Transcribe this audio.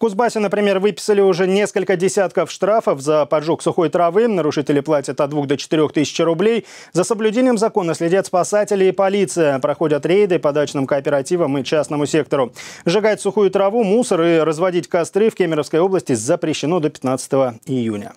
Кузбассе, например, выписали уже несколько десятков штрафов за поджог сухой травы. Нарушители платят от 2 до 4 тысяч рублей. За соблюдением закона следят спасатели и полиция. Проходят рейды по дачным кооперативам и частному сектору. Сжигать сухую траву, мусор и разводить костры в Кемеровской области запрещено до 15 июня.